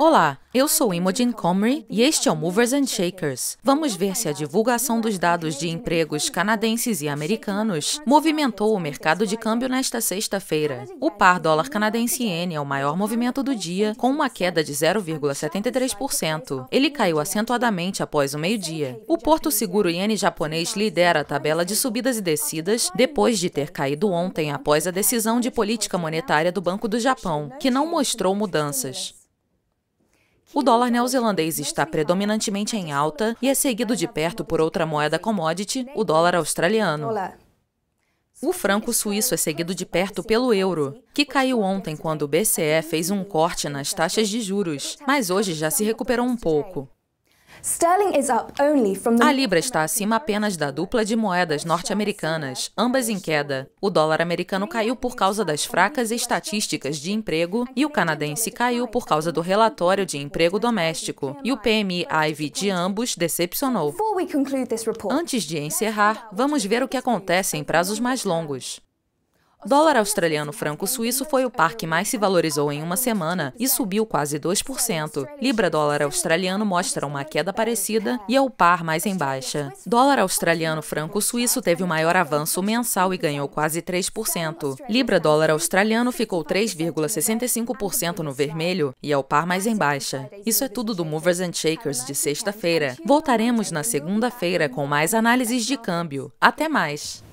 Olá, eu sou Imogen Comrie e este é o Movers and Shakers. Vamos ver se a divulgação dos dados de empregos canadenses e americanos movimentou o mercado de câmbio nesta sexta-feira. O par dólar canadense iene é o maior movimento do dia, com uma queda de 0,73%. Ele caiu acentuadamente após o meio-dia. O Porto Seguro iene japonês lidera a tabela de subidas e descidas depois de ter caído ontem após a decisão de política monetária do Banco do Japão, que não mostrou mudanças. O dólar neozelandês está predominantemente em alta e é seguido de perto por outra moeda commodity, o dólar australiano. O franco suíço é seguido de perto pelo euro, que caiu ontem quando o BCE fez um corte nas taxas de juros, mas hoje já se recuperou um pouco. A libra está acima apenas da dupla de moedas norte-americanas, ambas em queda. O dólar americano caiu por causa das fracas estatísticas de emprego e o canadense caiu por causa do relatório de emprego doméstico. E o PMI IV de ambos decepcionou. Antes de encerrar, vamos ver o que acontece em prazos mais longos. Dólar australiano franco suíço foi o par que mais se valorizou em uma semana e subiu quase 2%. Libra dólar australiano mostra uma queda parecida e é o par mais em baixa. Dólar australiano franco suíço teve o maior avanço mensal e ganhou quase 3%. Libra dólar australiano ficou 3,65% no vermelho e é o par mais em baixa. Isso é tudo do Movers and Shakers de sexta-feira. Voltaremos na segunda-feira com mais análises de câmbio. Até mais!